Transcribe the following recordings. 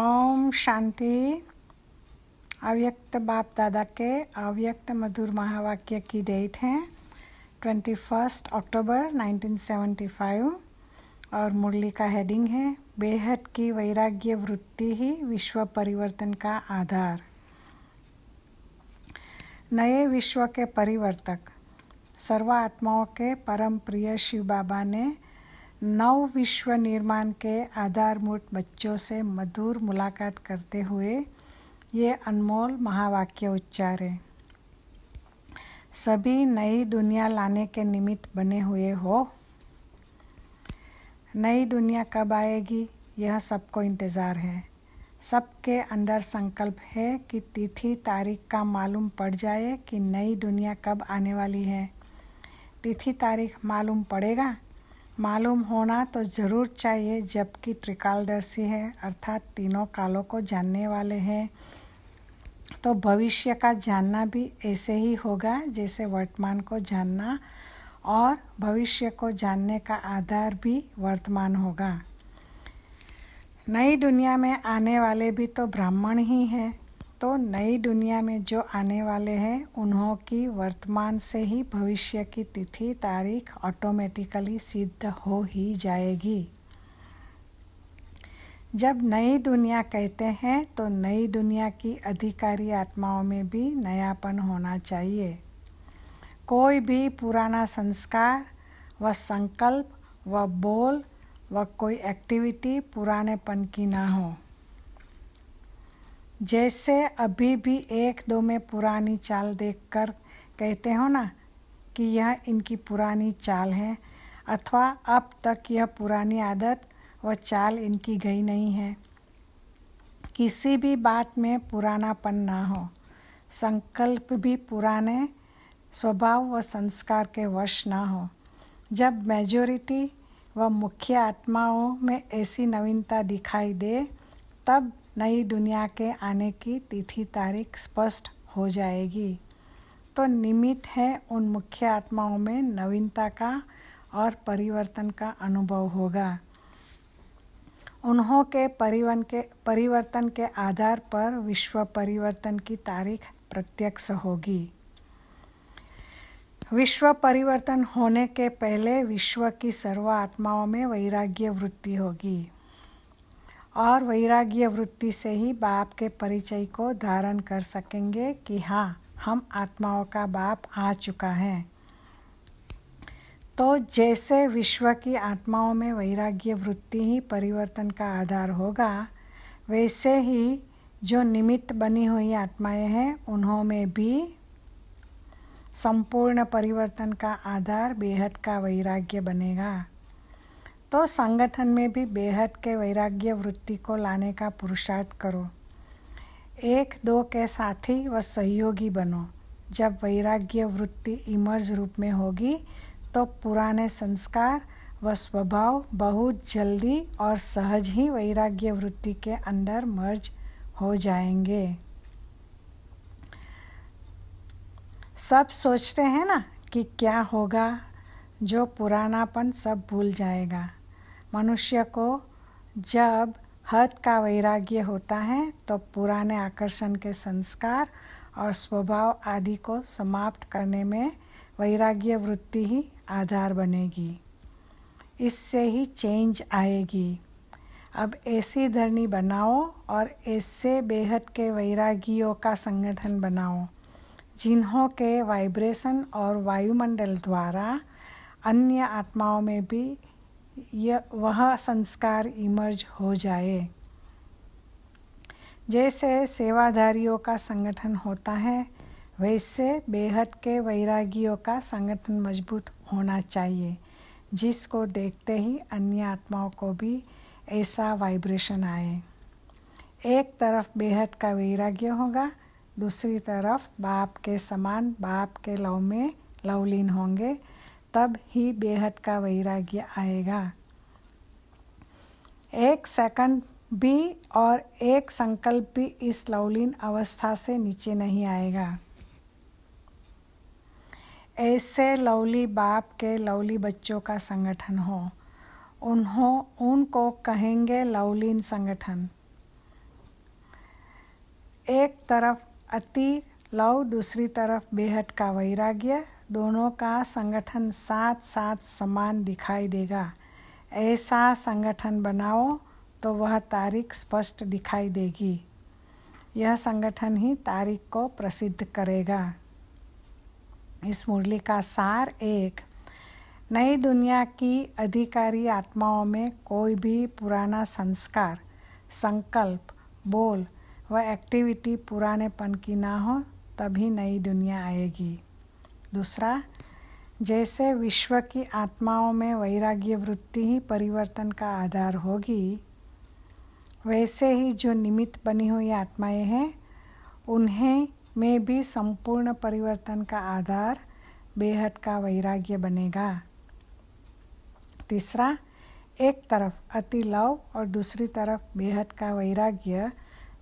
ओम शांति अव्यक्त बाप दादा के अव्यक्त मधुर महावाक्य की डेट है ट्वेंटी फर्स्ट अक्टूबर 1975 और मुरली का हेडिंग है बेहद की वैराग्य वृत्ति ही विश्व परिवर्तन का आधार नए विश्व के परिवर्तक सर्व आत्माओं के परम प्रिय शिव बाबा ने नव विश्व निर्माण के आधारमूट बच्चों से मधुर मुलाकात करते हुए ये अनमोल महावाक्य उच्चारे सभी नई दुनिया लाने के निमित्त बने हुए हो नई दुनिया कब आएगी यह सबको इंतज़ार है सबके अंदर संकल्प है कि तिथि तारीख का मालूम पड़ जाए कि नई दुनिया कब आने वाली है तिथि तारीख मालूम पड़ेगा मालूम होना तो ज़रूर चाहिए जबकि त्रिकालदर्शी है अर्थात तीनों कालों को जानने वाले हैं तो भविष्य का जानना भी ऐसे ही होगा जैसे वर्तमान को जानना और भविष्य को जानने का आधार भी वर्तमान होगा नई दुनिया में आने वाले भी तो ब्राह्मण ही हैं तो नई दुनिया में जो आने वाले हैं उन्हों की वर्तमान से ही भविष्य की तिथि तारीख ऑटोमेटिकली सिद्ध हो ही जाएगी जब नई दुनिया कहते हैं तो नई दुनिया की अधिकारी आत्माओं में भी नयापन होना चाहिए कोई भी पुराना संस्कार व संकल्प व बोल व कोई एक्टिविटी पुरानेपन की ना हो जैसे अभी भी एक दो में पुरानी चाल देखकर कहते हो ना कि यह इनकी पुरानी चाल है अथवा अब तक यह पुरानी आदत व चाल इनकी गई नहीं है किसी भी बात में पुरानापन ना हो संकल्प भी पुराने स्वभाव व संस्कार के वश ना हो जब मेजोरिटी व मुख्य आत्माओं में ऐसी नवीनता दिखाई दे तब नई दुनिया के आने की तिथि तारीख स्पष्ट हो जाएगी तो निमित्त है उन मुख्य आत्माओं में नवीनता का और परिवर्तन का अनुभव होगा उन्हों के परिवन के परिवर्तन के आधार पर विश्व परिवर्तन की तारीख प्रत्यक्ष होगी विश्व परिवर्तन होने के पहले विश्व की सर्व आत्माओं में वैराग्य वृत्ति होगी और वैराग्य वृत्ति से ही बाप के परिचय को धारण कर सकेंगे कि हाँ हम आत्माओं का बाप आ चुका है तो जैसे विश्व की आत्माओं में वैराग्य वृत्ति ही परिवर्तन का आधार होगा वैसे ही जो निमित्त बनी हुई आत्माएं हैं उन्हों में भी संपूर्ण परिवर्तन का आधार बेहद का वैराग्य बनेगा तो संगठन में भी बेहद के वैराग्य वृत्ति को लाने का पुरुषार्थ करो एक दो के साथी व सहयोगी बनो जब वैराग्य वृत्ति इमर्ज रूप में होगी तो पुराने संस्कार व स्वभाव बहुत जल्दी और सहज ही वैराग्य वृत्ति के अंदर मर्ज हो जाएंगे सब सोचते हैं ना कि क्या होगा जो पुरानापन सब भूल जाएगा मनुष्य को जब हद का वैराग्य होता है तो पुराने आकर्षण के संस्कार और स्वभाव आदि को समाप्त करने में वैराग्य वृत्ति ही आधार बनेगी इससे ही चेंज आएगी अब ऐसी धरनी बनाओ और ऐसे बेहद के वैरागियों का संगठन बनाओ जिन्हों के वाइब्रेशन और वायुमंडल द्वारा अन्य आत्माओं में भी यह वह संस्कार इमर्ज हो जाए जैसे सेवाधारियों का संगठन होता है वैसे बेहद के वैरागियों का संगठन मजबूत होना चाहिए जिसको देखते ही अन्य आत्माओं को भी ऐसा वाइब्रेशन आए एक तरफ बेहद का वैराग्य होगा दूसरी तरफ बाप के समान बाप के लव में लवलीन होंगे तब ही बेहद का वैराग्य आएगा एक सेकंड भी और एक संकल्प भी इस लवलीन अवस्था से नीचे नहीं आएगा ऐसे लवली बाप के लवली बच्चों का संगठन हो उन्हों उनको कहेंगे लवलीन संगठन एक तरफ अति लव दूसरी तरफ बेहद का वैराग्य दोनों का संगठन साथ साथ समान दिखाई देगा ऐसा संगठन बनाओ तो वह तारीख स्पष्ट दिखाई देगी यह संगठन ही तारीख को प्रसिद्ध करेगा इस मुरली का सार एक नई दुनिया की अधिकारी आत्माओं में कोई भी पुराना संस्कार संकल्प बोल व एक्टिविटी पुरानेपन की ना हो तभी नई दुनिया आएगी दूसरा जैसे विश्व की आत्माओं में वैराग्य वृत्ति ही परिवर्तन का आधार होगी वैसे ही जो निमित्त बनी हुई आत्माएं हैं उन्हें में भी संपूर्ण परिवर्तन का आधार बेहद का वैराग्य बनेगा तीसरा एक तरफ अति लव और दूसरी तरफ बेहद का वैराग्य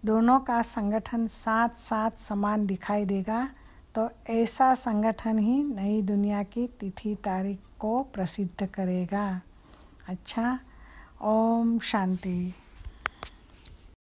दोनों का संगठन साथ साथ समान दिखाई देगा तो ऐसा संगठन ही नई दुनिया की तिथि तारीख को प्रसिद्ध करेगा अच्छा ओम शांति